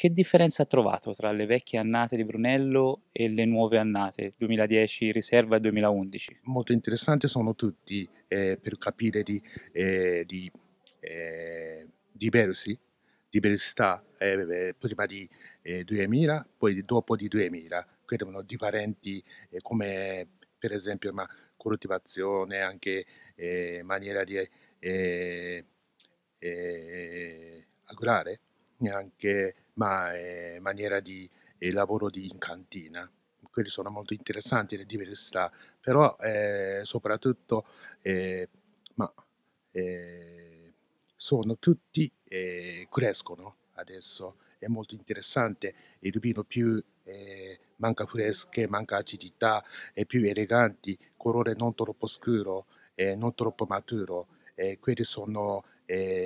Che differenza ha trovato tra le vecchie annate di Brunello e le nuove annate 2010 riserva e 2011? Molto interessanti sono tutti eh, per capire di, eh, di eh, diversi, diversità eh, eh, prima di 2000, eh, poi dopo di 2000, che erano differenti come per esempio una coltivazione, anche maniera di agrare, anche ma eh, maniera di eh, lavoro di, in cantina. Quelli sono molto interessanti le diversità, però eh, soprattutto ehm, ma, ehm, sono tutti ehm, crescono adesso, è molto interessante, il vino più manca fresche, manca acidità, è più elegante, colore non troppo scuro, non troppo maturo, quelli sono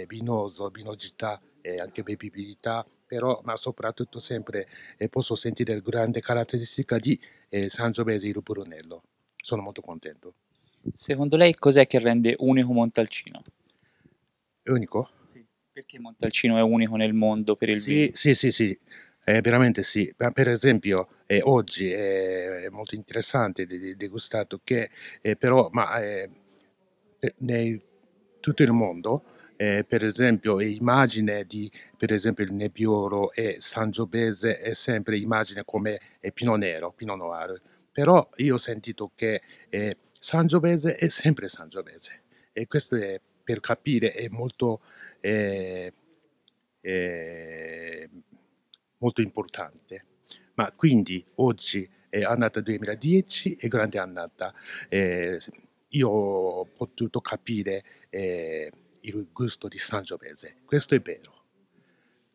vinoso, vinosità, anche bevibilità però ma soprattutto sempre eh, posso sentire la grande caratteristica di eh, Giovese il Brunello. Sono molto contento. Secondo lei cos'è che rende unico Montalcino? È Unico? Sì. Perché Montalcino è unico nel mondo per il sì, vino? Sì, sì, sì. Eh, veramente sì, ma per esempio eh, oggi è molto interessante di, degustato che eh, però ma, eh, nei, tutto il mondo eh, per esempio l'immagine di per esempio il Nebbiolo e San Sangiovese è sempre immagine come Pino Nero, Pino Noir, però io ho sentito che eh, Sangiovese è sempre San Sangiovese e questo è, per capire è molto, eh, è eh, molto importante. Ma quindi oggi è annata 2010, è grande annata, eh, io ho potuto capire eh, il gusto di Sangiovese. Questo è vero,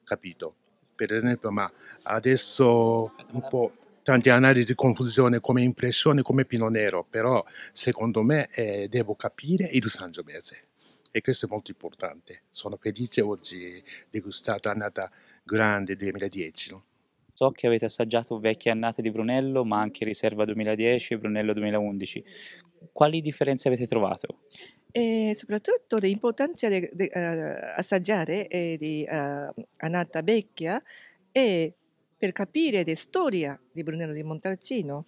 capito? Per esempio, ma adesso un po' tante analisi di confusione come impressione, come Pino Nero, però secondo me eh, devo capire il Sangiovese e questo è molto importante. Sono felice oggi di gustare annata grande 2010. No? So che avete assaggiato vecchie annate di Brunello, ma anche Riserva 2010 e Brunello 2011. Quali differenze avete trovato? E soprattutto l'importanza di, di uh, eh, assaggiare eh, di uh, eh, Anata Vecchia è per capire la storia di Brunello di Montalcino.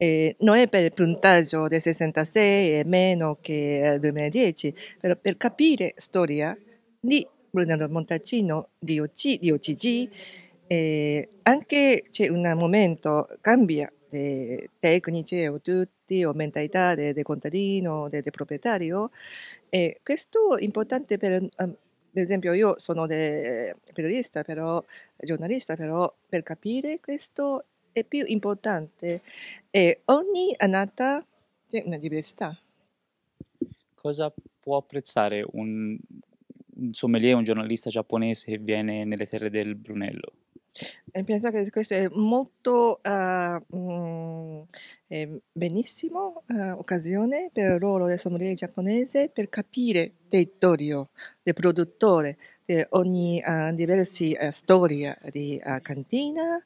Eh, non è per il puntaggio del 66 e meno che eh, il 2010, però per capire la storia di Brunello Montalcino, di OCG, di OCG eh, anche c'è un momento, cambia tecnici o tutti o mentalità del de contadino, del de proprietario. E eh, questo è importante per, um, per esempio io sono de, periodista, però, giornalista, però per capire questo è più importante. E eh, ogni annata c'è una diversità. Cosa può apprezzare un, un sommelier, un giornalista giapponese che viene nelle terre del Brunello? E penso che questo è molto uh, eh, mh, mm, è benissimo uh, occasione per il ruolo del sommelier giapponese per capire il territorio, del produttore, di ogni uh, eh, diversa uh, storia di cantina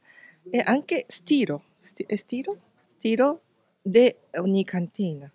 e anche stilo, sti- stilo, stilo di ogni cantina.